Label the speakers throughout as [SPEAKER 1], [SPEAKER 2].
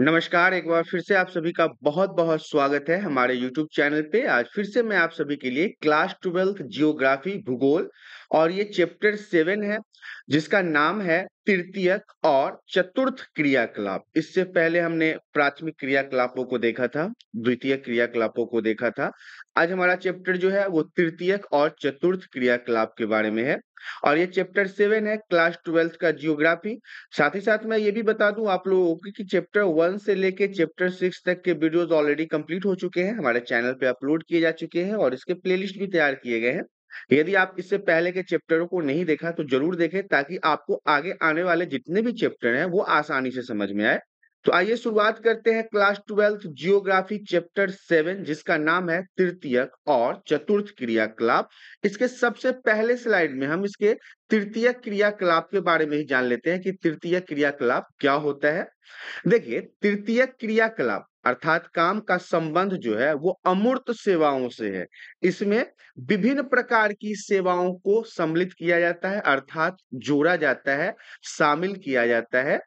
[SPEAKER 1] नमस्कार एक बार फिर से आप सभी का बहुत बहुत स्वागत है हमारे YouTube चैनल पे आज फिर से मैं आप सभी के लिए क्लास ट्वेल्थ जियोग्राफी भूगोल और ये चैप्टर सेवन है जिसका नाम है तृतीयक और चतुर्थ क्रियाकलाप इससे पहले हमने प्राथमिक क्रियाकलापों को देखा था द्वितीय क्रियाकलापों को देखा था आज हमारा चैप्टर जो है वो तृतीयक और चतुर्थ क्रियाकलाप के बारे में है और ये चैप्टर सेवन है क्लास ट्वेल्थ का जियोग्राफी साथ ही साथ मैं ये भी बता दूं आप लोगों को कि चैप्टर वन से लेके चैप्टर सिक्स तक के वीडियोस ऑलरेडी कंप्लीट हो चुके हैं हमारे चैनल पे अपलोड किए जा चुके हैं और इसके प्लेलिस्ट भी तैयार किए गए हैं यदि आप इससे पहले के चैप्टरों को नहीं देखा तो जरूर देखें ताकि आपको आगे आने वाले जितने भी चैप्टर हैं वो आसानी से समझ में आए तो आइए शुरुआत करते हैं class twelfth geography chapter seven जिसका नाम है तृतीयक और चतुर्थ क्रियाकलाप इसके सबसे पहले स्लाइड में हम इसके तृतीय क्रियाकलाप के बारे में ही जान लेते हैं कि तृतीय क्रियाकलाप क्या होता है देखिए तृतीय क्रियाकलाप अर्थात काम का संबंध जो है वो अमूर्त सेवाओं से है इसमें विभिन्न प्रकार की सेवाओं को सम्मिलित किया जाता है अर्थात जोड़ा जाता है शामिल किया जाता है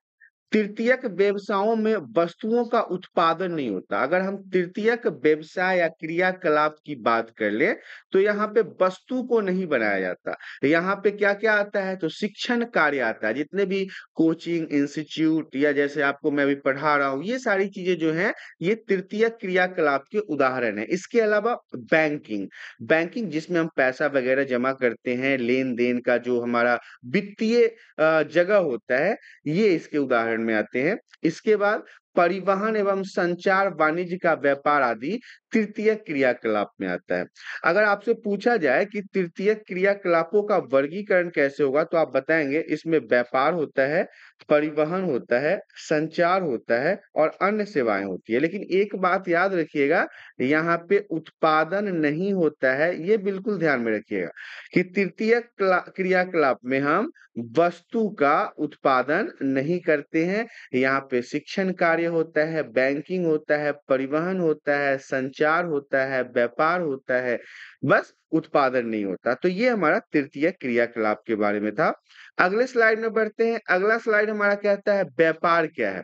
[SPEAKER 1] तृतीयक व्यवसायों में वस्तुओं का उत्पादन नहीं होता अगर हम तृतीयक व्यवसाय या क्रियाकलाप की बात कर ले तो यहाँ पे वस्तु को नहीं बनाया जाता यहाँ पे क्या क्या आता है तो शिक्षण कार्य आता है जितने भी कोचिंग इंस्टीट्यूट या जैसे आपको मैं अभी पढ़ा रहा हूँ ये सारी चीजें जो है ये तृतीय क्रियाकलाप के उदाहरण है इसके अलावा बैंकिंग बैंकिंग जिसमें हम पैसा वगैरह जमा करते हैं लेन देन का जो हमारा वित्तीय जगह होता है ये इसके उदाहरण में आते हैं इसके बाद परिवहन एवं संचार वाणिज्य का व्यापार आदि तृतीय क्रियाकलाप में आता है अगर आपसे पूछा जाए कि तृतीय क्रियाकलापों का वर्गीकरण कैसे होगा तो आप बताएंगे इसमें व्यापार होता है परिवहन होता है संचार होता है और अन्य सेवाएं होती है लेकिन एक बात याद रखिएगा यहाँ पे उत्पादन नहीं होता है ये बिल्कुल ध्यान में रखिएगा कि तृतीय क्रियाकलाप में हम वस्तु का उत्पादन नहीं करते हैं यहाँ पे शिक्षण कार्य कार्य होता है बैंकिंग होता है परिवहन होता है संचार होता है व्यापार होता है बस उत्पादन नहीं होता तो ये हमारा तृतीय क्रियाकलाप के बारे में था अगले स्लाइड में बढ़ते हैं अगला स्लाइड हमारा कहता है व्यापार क्या है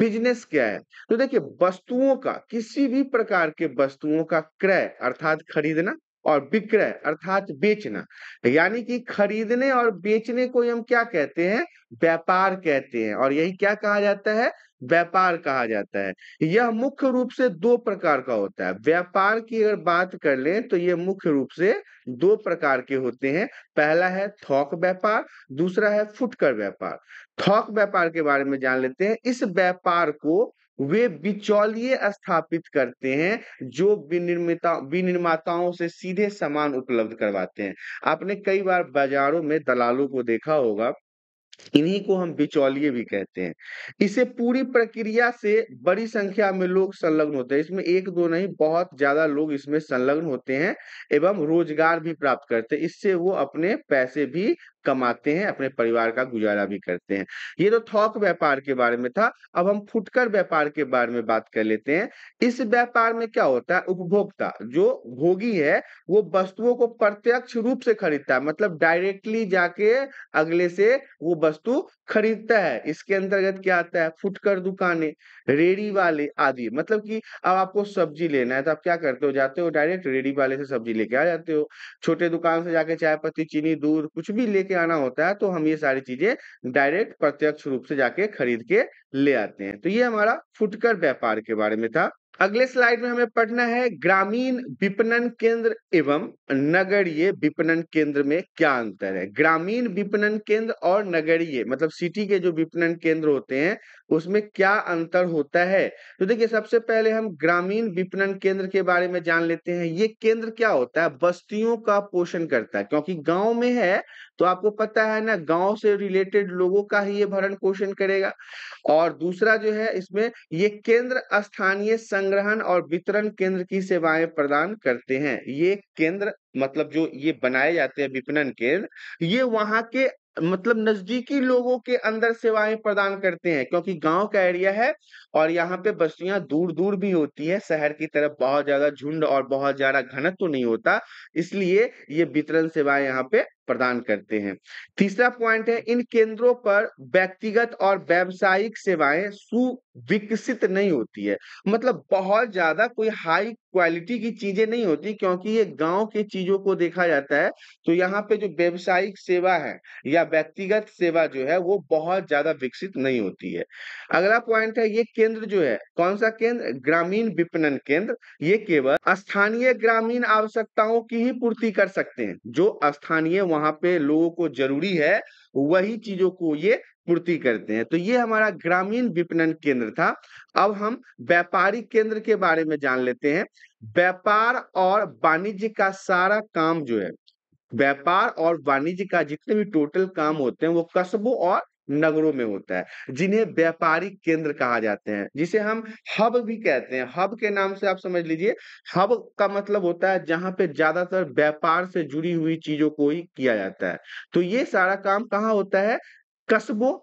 [SPEAKER 1] बिजनेस क्या है तो देखिए वस्तुओं का किसी भी प्रकार के वस्तुओं का क्रय अर्थात खरीदना और विक्रय अर्थात बेचना यानी कि खरीदने और बेचने को हम क्या कहते हैं व्यापार कहते हैं और यही क्या कहा जाता है व्यापार कहा जाता है यह मुख्य रूप से दो प्रकार का होता है व्यापार की अगर बात कर लें तो यह मुख्य रूप से दो प्रकार के होते हैं पहला है थोक व्यापार दूसरा है फुटकर व्यापार थोक व्यापार के बारे में जान लेते हैं इस व्यापार को वे बिचौलिए स्थापित करते हैं जो विनिर्मिता विनिर्माताओं से सीधे सामान उपलब्ध करवाते हैं आपने कई बार बाजारों में दलालों को देखा होगा इन्हीं को हम बिचौलिए भी कहते हैं इसे पूरी प्रक्रिया से बड़ी संख्या में लोग संलग्न होते हैं इसमें एक दो नहीं बहुत ज्यादा लोग इसमें संलग्न होते हैं एवं रोजगार भी प्राप्त करते हैं इससे वो अपने पैसे भी कमाते हैं अपने परिवार का गुजारा भी करते हैं ये तो थोक व्यापार के बारे में था अब हम फुटकर व्यापार के बारे में बात कर लेते हैं इस व्यापार में क्या होता है उपभोक्ता जो भोगी है वो वस्तुओं को प्रत्यक्ष रूप से खरीदता है मतलब डायरेक्टली जाके अगले से वो वस्तु खरीदता है इसके अंतर्गत क्या आता है फुटकर दुकानें रेडी वाले आदि मतलब कि अब आपको सब्जी लेना है तो आप क्या करते हो जाते हो डायरेक्ट रेडी वाले से सब्जी लेके आ जाते हो छोटे दुकान से जाके चाय पत्ती चीनी दूध कुछ भी लेके आना होता है तो हम ये सारी चीजें डायरेक्ट प्रत्यक्ष रूप से जाके खरीद के ले आते हैं तो ये हमारा फुटकर व्यापार के बारे में था अगले स्लाइड में हमें पढ़ना है ग्रामीण विपणन केंद्र एवं नगरीय विपणन केंद्र में क्या अंतर है ग्रामीण विपणन केंद्र और नगरीय मतलब सिटी के जो विपणन केंद्र होते हैं उसमें क्या अंतर होता है तो देखिए सबसे पहले हम ग्रामीण विपणन केंद्र के बारे में जान लेते हैं ये केंद्र क्या होता है बस्तियों का पोषण करता है क्योंकि गांव में है तो आपको पता है ना गांव से रिलेटेड लोगों का ही ये भरण पोषण करेगा और दूसरा जो है इसमें ये केंद्र स्थानीय संघ संग्रहण और वितरण केंद्र की सेवाएं प्रदान करते हैं ये केंद्र मतलब जो ये बनाए जाते हैं विपणन केंद्र ये वहां के मतलब नजदीकी लोगों के अंदर सेवाएं प्रदान करते हैं क्योंकि गांव का एरिया है और यहाँ पे बस्तियां दूर दूर भी होती है शहर की तरफ बहुत ज्यादा झुंड और बहुत ज्यादा घनत्व तो नहीं होता इसलिए ये वितरण सेवाएं यहाँ पे प्रदान करते हैं तीसरा पॉइंट है इन केंद्रों पर व्यक्तिगत और व्यावसायिक सेवाएं सुविकसित नहीं होती है मतलब बहुत ज्यादा कोई हाई क्वालिटी की चीजें नहीं होती क्योंकि ये गांव के चीजों को देखा जाता है तो यहाँ पे जो व्यावसायिक सेवा है या व्यक्तिगत सेवा जो है वो बहुत ज्यादा विकसित नहीं होती है अगला पॉइंट है ये केंद्र जो है कौन सा केंद्र ग्रामीण विपणन केंद्र ये केवल स्थानीय ग्रामीण आवश्यकताओं की ही पूर्ति कर सकते हैं जो स्थानीय वहां वहां पे लोगों को जरूरी है वही चीजों को ये पूर्ति करते हैं तो ये हमारा ग्रामीण विपणन केंद्र था अब हम व्यापारिक केंद्र के बारे में जान लेते हैं व्यापार और वाणिज्य का सारा काम जो है व्यापार और वाणिज्य का जितने भी टोटल काम होते हैं वो कस्बों और नगरों में होता है जिन्हें व्यापारिक केंद्र कहा जाते हैं जिसे हम हब भी कहते हैं हब के नाम से आप समझ लीजिए हब का मतलब होता है जहां पे ज्यादातर व्यापार से जुड़ी हुई चीजों को ही किया जाता है तो ये सारा काम कहाँ होता है कस्बों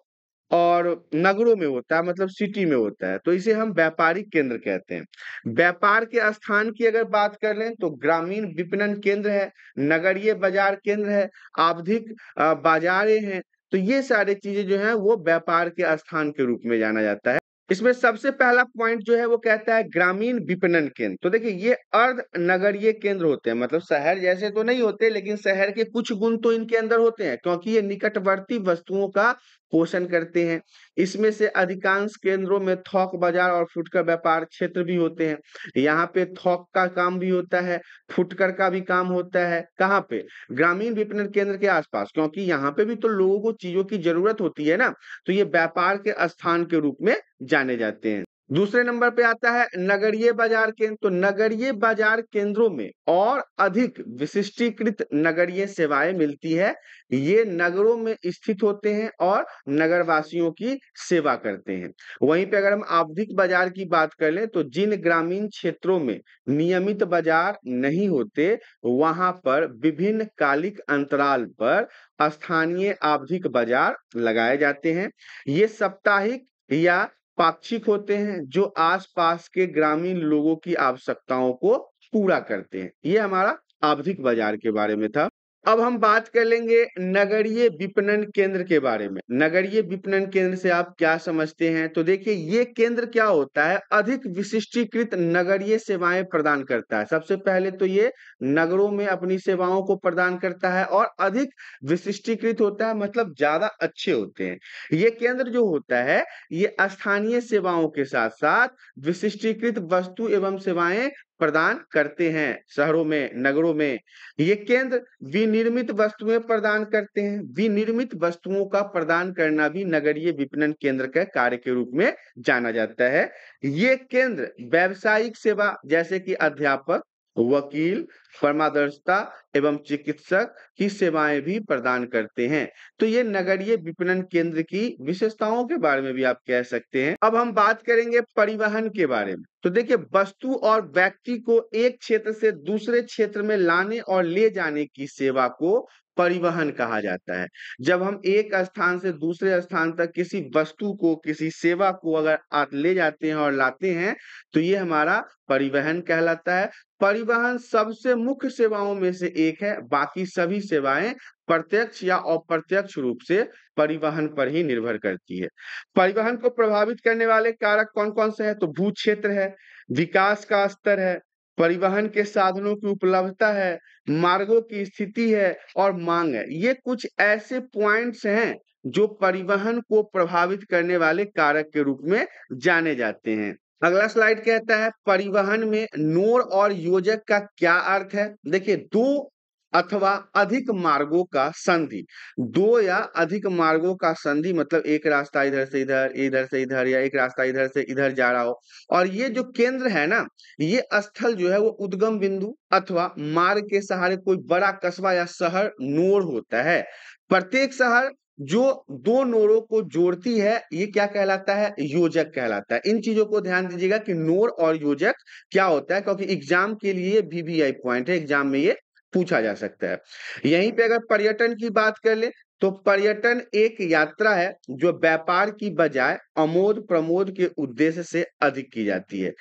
[SPEAKER 1] और नगरों में होता है मतलब सिटी में होता है तो इसे हम व्यापारिक केंद्र कहते हैं व्यापार के स्थान की अगर बात कर लें तो ग्रामीण विपणन केंद्र है नगरीय बाजार केंद्र है आवधिक बाजारें हैं तो ये सारी चीजें जो है वो व्यापार के स्थान के रूप में जाना जाता है इसमें सबसे पहला पॉइंट जो है वो कहता है ग्रामीण विपणन केंद्र तो देखिए ये अर्ध नगरीय केंद्र होते हैं मतलब शहर जैसे तो नहीं होते लेकिन शहर के कुछ गुण तो इनके अंदर होते हैं क्योंकि ये निकटवर्ती वस्तुओं का पोषण करते हैं इसमें से अधिकांश केंद्रों में थोक बाजार और फुटकर व्यापार क्षेत्र भी होते हैं यहाँ पे थोक का काम भी होता है फुटकर का भी काम होता है कहाँ पे ग्रामीण विपणन केंद्र के आसपास क्योंकि यहाँ पे भी तो लोगों को चीजों की जरूरत होती है ना तो ये व्यापार के स्थान के रूप में जाने जाते हैं दूसरे नंबर पे आता है नगरीय बाजार केंद्र तो नगरीय बाजार केंद्रों में और अधिक विशिष्टीकृत नगरीय सेवाएं मिलती है ये नगरों में स्थित होते हैं और नगरवासियों की सेवा करते हैं वहीं पे अगर हम आवधिक बाजार की बात कर लें तो जिन ग्रामीण क्षेत्रों में नियमित बाजार नहीं होते वहां पर विभिन्न कालिक अंतराल पर स्थानीय आवधिक बाजार लगाए जाते हैं ये साप्ताहिक या पाक्षिक होते हैं जो आसपास के ग्रामीण लोगों की आवश्यकताओं को पूरा करते हैं ये हमारा आवधिक बाजार के बारे में था अब हम बात कर लेंगे नगरीय विपणन केंद्र के बारे में नगरीय विपणन केंद्र से आप क्या समझते हैं तो देखिए ये केंद्र क्या होता है अधिक विशिष्टीकृत नगरीय सेवाएं प्रदान करता है सबसे पहले तो ये नगरों में अपनी सेवाओं को प्रदान करता है और अधिक विशिष्टीकृत होता है मतलब ज्यादा अच्छे होते हैं ये केंद्र जो होता है ये स्थानीय सेवाओं के साथ साथ विशिष्टीकृत वस्तु एवं सेवाएं प्रदान करते हैं शहरों में नगरों में ये केंद्र विनिर्मित वस्तुएं प्रदान करते हैं विनिर्मित वस्तुओं का प्रदान करना भी नगरीय विपणन केंद्र के कार्य के रूप में जाना जाता है ये केंद्र व्यावसायिक सेवा जैसे कि अध्यापक वकील परमादर्शता एवं चिकित्सक की सेवाएं भी प्रदान करते हैं तो ये नगरीय विपणन केंद्र की विशेषताओं के बारे में भी आप कह सकते हैं अब हम बात करेंगे परिवहन के बारे में तो देखिए वस्तु और व्यक्ति को एक क्षेत्र से दूसरे क्षेत्र में लाने और ले जाने की सेवा को परिवहन कहा जाता है जब हम एक स्थान से दूसरे स्थान तक किसी वस्तु को किसी सेवा को अगर ले जाते हैं और लाते हैं तो ये हमारा परिवहन कहलाता है परिवहन सबसे मुख्य सेवाओं में से एक है बाकी सभी सेवाएं प्रत्यक्ष या अप्रत्यक्ष रूप से परिवहन पर ही निर्भर करती है परिवहन को प्रभावित करने वाले कारक कौन कौन से हैं तो भू क्षेत्र है विकास का स्तर है परिवहन के साधनों की उपलब्धता है मार्गों की स्थिति है और मांग है ये कुछ ऐसे पॉइंट्स हैं जो परिवहन को प्रभावित करने वाले कारक के रूप में जाने जाते हैं अगला स्लाइड कहता है परिवहन में नोर और योजक का क्या अर्थ है देखिए दो अथवा अधिक मार्गों का संधि दो या अधिक मार्गों का संधि मतलब एक रास्ता इधर से इधर इधर से इधर या एक रास्ता इधर से इधर जा रहा हो और ये जो केंद्र है ना ये स्थल जो है वो उद्गम बिंदु अथवा मार्ग के सहारे कोई बड़ा कस्बा या शहर नोर होता है प्रत्येक शहर जो दो नोरों को जोड़ती है ये क्या कहलाता है योजक कहलाता है इन चीजों को ध्यान दीजिएगा कि नोर और योजक क्या होता है क्योंकि एग्जाम के लिए वीवीआई पॉइंट है एग्जाम में ये पूछा जा सकता है यहीं पे अगर पर्यटन की बात कर ले तो पर्यटन एक यात्रा है जो व्यापार की बजाय अमोद प्रमोद के उद्देश्य से अधिक की जाती है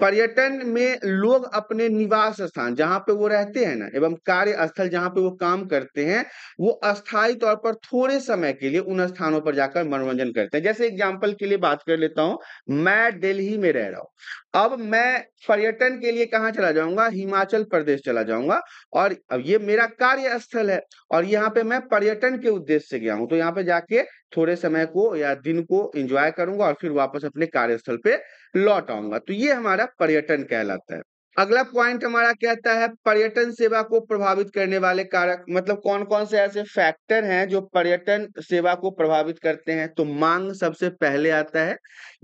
[SPEAKER 1] पर्यटन में लोग अपने निवास स्थान जहां पे वो रहते हैं ना एवं कार्य स्थल जहां पे वो काम करते हैं वो अस्थायी तौर पर थोड़े समय के लिए उन स्थानों पर जाकर मनोरंजन करते हैं जैसे एग्जाम्पल के लिए बात कर लेता हूं मैं दिल्ली में रह रहा हूं अब मैं पर्यटन के लिए कहाँ चला जाऊंगा हिमाचल प्रदेश चला जाऊंगा और अब ये मेरा कार्य स्थल है और यहाँ पे मैं पर्यटन के उद्देश्य से गया हूँ तो यहाँ पे जाके थोड़े समय को या दिन को एंजॉय करूंगा और फिर वापस अपने कार्यस्थल पे लौट आऊंगा तो ये हमारा पर्यटन कहलाता है अगला पॉइंट हमारा कहता है पर्यटन सेवा को प्रभावित करने वाले कारक मतलब कौन कौन से ऐसे फैक्टर हैं जो पर्यटन सेवा को प्रभावित करते हैं तो मांग सबसे पहले आता है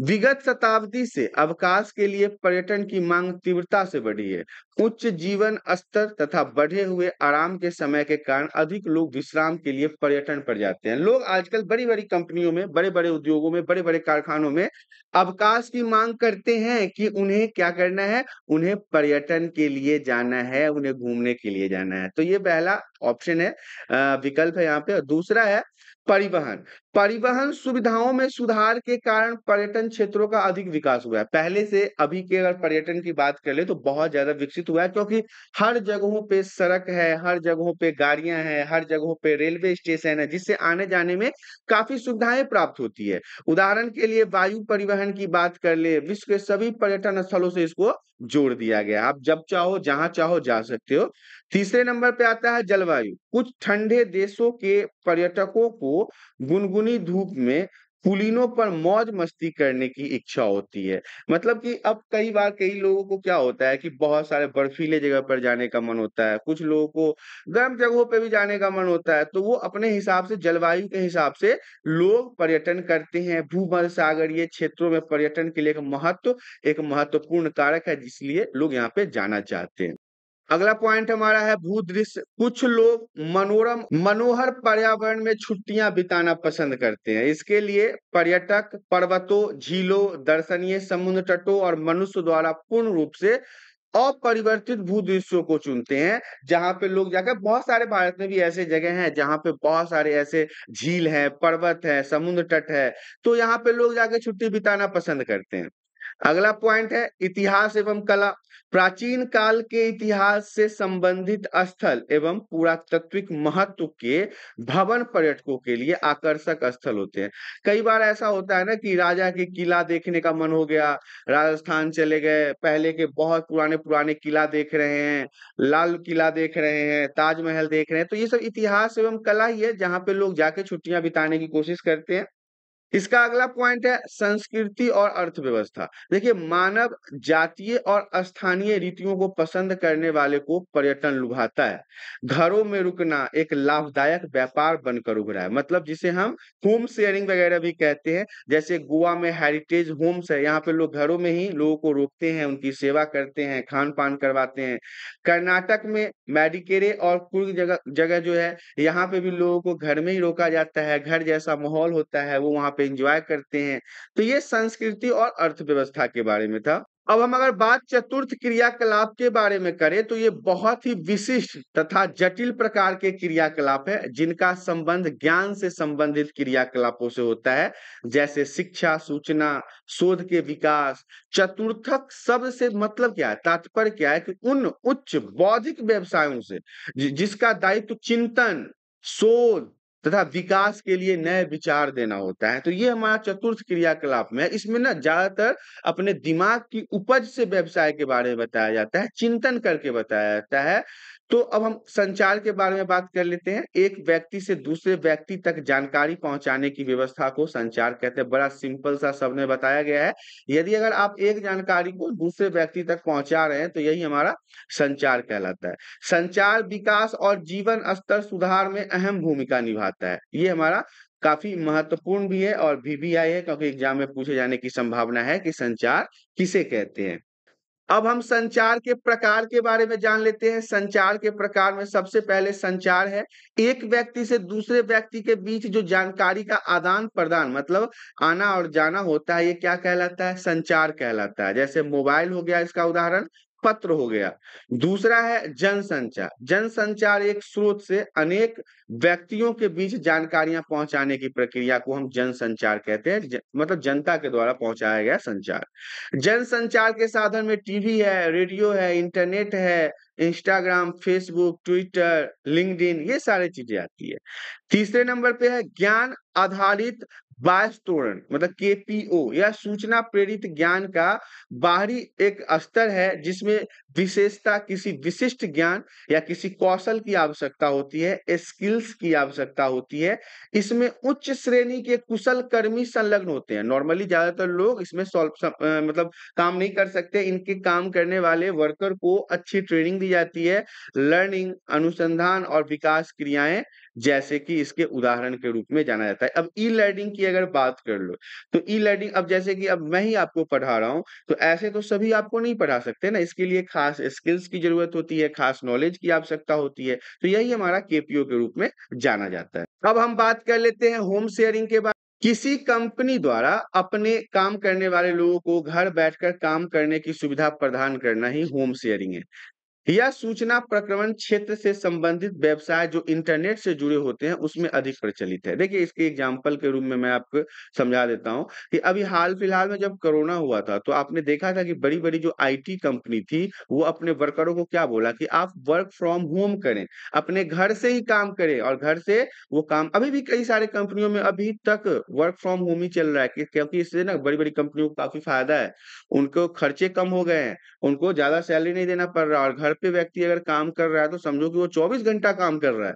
[SPEAKER 1] विगत शताब्दी से अवकाश के लिए पर्यटन की मांग तीव्रता से बढ़ी है उच्च जीवन स्तर तथा बढ़े हुए आराम के समय के कारण अधिक लोग विश्राम के लिए पर्यटन पर जाते हैं लोग आजकल बड़ी बड़ी कंपनियों में बड़े बड़े उद्योगों में बड़े बड़े कारखानों में अवकाश की मांग करते हैं कि उन्हें क्या करना है उन्हें पर्यटन के लिए जाना है उन्हें घूमने के लिए जाना है तो ये पहला ऑप्शन है विकल्प है यहाँ पे और दूसरा है परिवहन परिवहन सुविधाओं में सुधार के कारण पर्यटन क्षेत्रों का अधिक विकास हुआ है पहले से अभी के अगर पर्यटन की बात कर ले तो बहुत ज्यादा विकसित हुआ है क्योंकि हर जगहों पे सड़क है हर जगहों पे गाड़ियां हैं हर जगहों पे रेलवे स्टेशन है जिससे आने जाने में काफी सुविधाएं प्राप्त होती है उदाहरण के लिए वायु परिवहन की बात कर ले विश्व के सभी पर्यटन स्थलों से इसको जोड़ दिया गया आप जब चाहो जहां चाहो जा सकते हो तीसरे नंबर पे आता है जलवायु कुछ ठंडे देशों के पर्यटकों को गुनगुन अंदरूनी धूप में पुलिनों पर मौज मस्ती करने की इच्छा होती है मतलब कि अब कई बार कई लोगों को क्या होता है कि बहुत सारे बर्फीले जगह पर जाने का मन होता है कुछ लोगों को गर्म जगहों पर भी जाने का मन होता है तो वो अपने हिसाब से जलवायु के हिसाब से लोग पर्यटन करते हैं भूमध सागरीय क्षेत्रों में पर्यटन के लिए एक महत्व एक महत्वपूर्ण कारक है जिसलिए लोग यहाँ पे जाना चाहते हैं अगला पॉइंट हमारा है भू दृश्य कुछ लोग मनोरम मनोहर पर्यावरण में छुट्टियां बिताना पसंद करते हैं इसके लिए पर्यटक पर्वतों झीलों दर्शनीय समुद्र तटों और मनुष्य द्वारा पूर्ण रूप से अपरिवर्तित भू दृश्यों को चुनते हैं जहां पे लोग जाकर बहुत सारे भारत में भी ऐसे जगह हैं जहां पे बहुत सारे ऐसे झील हैं पर्वत है समुद्र तट है तो यहाँ पे लोग जाके छुट्टी बिताना पसंद करते हैं अगला पॉइंट है इतिहास एवं कला प्राचीन काल के इतिहास से संबंधित स्थल एवं पुरातत्विक महत्व के भवन पर्यटकों के लिए आकर्षक स्थल होते हैं कई बार ऐसा होता है ना कि राजा के किला देखने का मन हो गया राजस्थान चले गए पहले के बहुत पुराने पुराने किला देख रहे हैं लाल किला देख रहे हैं ताजमहल देख रहे हैं तो ये सब इतिहास एवं कला ही है जहाँ पे लोग जाके छुट्टियां बिताने की कोशिश करते हैं इसका अगला पॉइंट है संस्कृति और अर्थव्यवस्था देखिए मानव जातीय और स्थानीय रीतियों को पसंद करने वाले को पर्यटन लुभाता है घरों में रुकना एक लाभदायक व्यापार बनकर उभरा है मतलब जिसे हम होम शेयरिंग वगैरह भी कहते हैं जैसे गोवा में हेरिटेज होम्स है यहाँ पे लोग घरों में ही लोगों को रोकते हैं उनकी सेवा करते हैं खान पान करवाते हैं कर्नाटक में मेडिकेरे और कुर्ग जगह जगह जो है यहाँ पे भी लोगों को घर में ही रोका जाता है घर जैसा माहौल होता है वो वहां पे एंजॉय करते हैं तो ये संस्कृति और अर्थव्यवस्था के बारे में था अब हम अगर बात चतुर्थ क्रियाकलाप के बारे में करें तो ये बहुत ही विशिष्ट तथा जटिल प्रकार के क्रियाकलाप है जिनका संबंध ज्ञान से संबंधित क्रियाकलापों से होता है जैसे शिक्षा सूचना शोध के विकास चतुर्थक शब्द से मतलब क्या है तात्पर्य क्या है कि उन उच्च बौद्धिक व्यवसायों से जिसका दायित्व चिंतन शोध तथा विकास के लिए नए विचार देना होता है तो ये हमारा चतुर्थ क्रियाकलाप में इसमें ना ज्यादातर अपने दिमाग की उपज से व्यवसाय के बारे में बताया जाता है चिंतन करके बताया जाता है तो अब हम संचार के बारे में बात कर लेते हैं एक व्यक्ति से दूसरे व्यक्ति तक जानकारी पहुंचाने की व्यवस्था को संचार कहते हैं बड़ा सिंपल सा सबने बताया गया है यदि अगर आप एक जानकारी को दूसरे व्यक्ति तक पहुंचा रहे हैं तो यही हमारा संचार कहलाता है संचार विकास और जीवन स्तर सुधार में अहम भूमिका निभाता है ये हमारा काफी महत्वपूर्ण भी है और भी, भी आई है क्योंकि एग्जाम में पूछे जाने की संभावना है कि संचार किसे कहते हैं अब हम संचार के प्रकार के बारे में जान लेते हैं संचार के प्रकार में सबसे पहले संचार है एक व्यक्ति से दूसरे व्यक्ति के बीच जो जानकारी का आदान प्रदान मतलब आना और जाना होता है ये क्या कहलाता है संचार कहलाता है जैसे मोबाइल हो गया इसका उदाहरण पत्र हो गया दूसरा है जनसंचार जनसंचार एक स्रोत से अनेक व्यक्तियों के बीच जानकारियां पहुंचाने की प्रक्रिया को हम जनसंचार कहते हैं ज, मतलब जनता के द्वारा पहुंचाया गया संचार जनसंचार के साधन में टीवी है रेडियो है इंटरनेट है इंस्टाग्राम फेसबुक ट्विटर लिंक ये सारी चीजें आती है तीसरे नंबर पे है ज्ञान आधारित बायस्तोरण मतलब केपीओ या सूचना प्रेरित ज्ञान का बाहरी एक स्तर है जिसमें विशेषता किसी विशिष्ट ज्ञान या किसी कौशल की आवश्यकता होती है स्किल्स की आवश्यकता होती है इसमें उच्च श्रेणी के कुशल कर्मी संलग्न होते हैं नॉर्मली ज्यादातर लोग इसमें सॉल्व मतलब काम नहीं कर सकते इनके काम करने वाले वर्कर को अच्छी ट्रेनिंग दी जाती है लर्निंग अनुसंधान और विकास क्रियाएं जैसे कि इसके उदाहरण के रूप में जाना जाता है अब ई लर्निंग की अगर बात कर लो तो ई लर्निंग अब जैसे कि अब मैं ही आपको पढ़ा रहा हूं तो ऐसे तो सभी आपको नहीं पढ़ा सकते ना इसके लिए खास स्किल्स की जरूरत होती है खास नॉलेज की आवश्यकता होती है तो यही हमारा केपीओ के रूप में जाना जाता है अब हम बात कर लेते हैं होम शेयरिंग के बारे किसी कंपनी द्वारा अपने काम करने वाले लोगों को घर बैठकर काम करने की सुविधा प्रदान करना ही होम शेयरिंग है या सूचना प्रक्रमण क्षेत्र से संबंधित व्यवसाय जो इंटरनेट से जुड़े होते हैं उसमें अधिक प्रचलित है देखिए इसके एग्जाम्पल के रूप में मैं आपको समझा देता हूँ कि अभी हाल फिलहाल में जब कोरोना हुआ था तो आपने देखा था कि बड़ी बड़ी जो आईटी कंपनी थी वो अपने वर्करों को क्या बोला कि आप वर्क फ्रॉम होम करें अपने घर से ही काम करें और घर से वो काम अभी भी कई सारे कंपनियों में अभी तक वर्क फ्रॉम होम ही चल रहा है क्योंकि इससे ना बड़ी बड़ी कंपनियों को काफी फायदा है उनको खर्चे कम हो गए हैं उनको ज्यादा सैलरी नहीं देना पड़ रहा और घर पे व्यक्ति अगर काम कर रहा है तो समझो कि वो 24 घंटा काम कर रहा है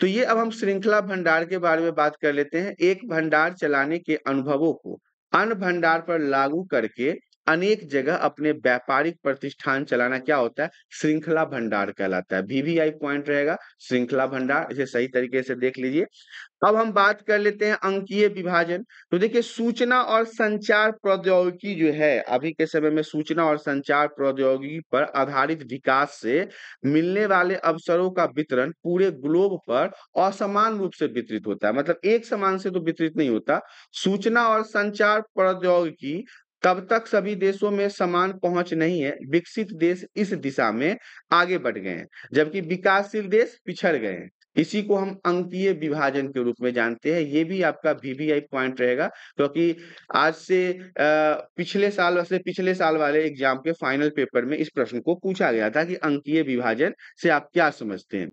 [SPEAKER 1] तो ये अब हम श्रृंखला भंडार के बारे में बात कर लेते हैं एक भंडार चलाने के अनुभवों को अन्य भंडार पर लागू करके अनेक जगह अपने व्यापारिक प्रतिष्ठान चलाना क्या होता है श्रृंखला भंडार कहलाता है वीवीआई पॉइंट रहेगा श्रृंखला भंडार इसे सही तरीके से देख लीजिए अब हम बात कर लेते हैं अंकीय विभाजन तो देखिए सूचना और संचार प्रौद्योगिकी जो है अभी के समय में सूचना और संचार प्रौद्योगिकी पर आधारित विकास से मिलने वाले अवसरों का वितरण पूरे ग्लोब पर असमान रूप से वितरित होता है मतलब एक समान से तो वितरित नहीं होता सूचना और संचार प्रौद्योगिकी तब तक सभी देशों में समान पहुंच नहीं है विकसित देश इस दिशा में आगे बढ़ गए हैं जबकि विकासशील देश पिछड़ गए हैं इसी को हम अंकीय विभाजन के रूप में जानते हैं ये भी आपका वीवीआई पॉइंट रहेगा क्योंकि तो आज से पिछले साल से पिछले साल वाले एग्जाम के फाइनल पेपर में इस प्रश्न को पूछा गया था कि अंकीय विभाजन से आप क्या समझते हैं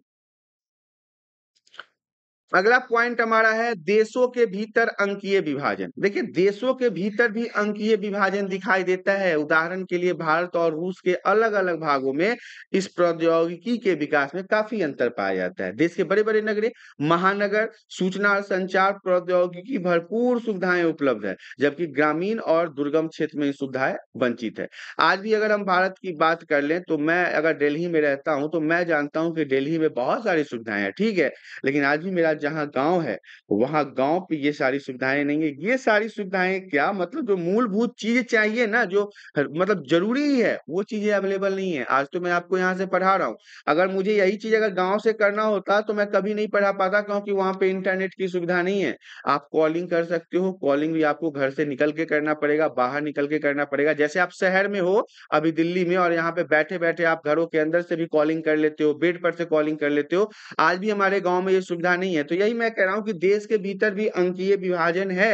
[SPEAKER 1] अगला पॉइंट हमारा है देशों के भीतर अंकीय विभाजन देखिए देशों के भीतर भी अंकीय विभाजन दिखाई देता है उदाहरण के लिए भारत और रूस के अलग अलग भागों में इस प्रौद्योगिकी के विकास में काफी अंतर पाया जाता है देश के बड़े बड़े नगरे महानगर सूचना और संचार प्रौद्योगिकी भरपूर सुविधाएं उपलब्ध है जबकि ग्रामीण और दुर्गम क्षेत्र में सुविधाएं वंचित है आज भी अगर हम भारत की बात कर लें तो मैं अगर डेल्ही में रहता हूं तो मैं जानता हूं कि डेल्ही में बहुत सारी सुविधाएं हैं ठीक है लेकिन आज भी मेरा जहां गांव है वहां गांव पे ये सारी सुविधाएं नहीं है ये सारी सुविधाएं क्या मतलब जो मूलभूत चीजें चाहिए ना जो मतलब जरूरी है वो चीजें अवेलेबल नहीं है आज तो मैं आपको यहाँ से पढ़ा रहा हूँ अगर मुझे यही चीज अगर गाँव से करना होता तो मैं कभी नहीं पढ़ा पाता क्योंकि वहां पे इंटरनेट की सुविधा नहीं है आप कॉलिंग कर सकते हो कॉलिंग भी आपको घर से निकल के करना पड़ेगा बाहर निकल के करना पड़ेगा जैसे आप शहर में हो अभी दिल्ली में और यहाँ पे बैठे बैठे आप घरों के अंदर से भी कॉलिंग कर लेते हो बेड पर से कॉलिंग कर लेते हो आज भी हमारे गाँव में ये सुविधा नहीं है तो यही मैं कह रहा हूँ कि देश के भीतर भी अंकीय विभाजन है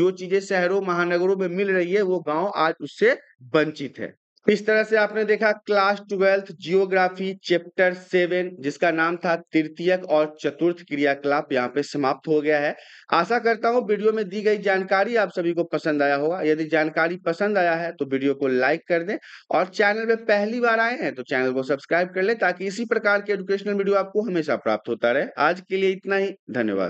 [SPEAKER 1] जो चीजें शहरों महानगरों में मिल रही है वो गांव आज उससे वंचित है इस तरह से आपने देखा class twelfth geography chapter seven जिसका नाम था तृतीयक और चतुर्थ क्रियाकलाप यहाँ पे समाप्त हो गया है आशा करता हूँ वीडियो में दी गई जानकारी आप सभी को पसंद आया होगा यदि जानकारी पसंद आया है तो वीडियो को लाइक कर दें और चैनल में पहली बार आए हैं तो चैनल को सब्सक्राइब कर लें ताकि इसी प्रकार के एजुकेशनल वीडियो आपको हमेशा प्राप्त होता रहे आज के लिए इतना ही धन्यवाद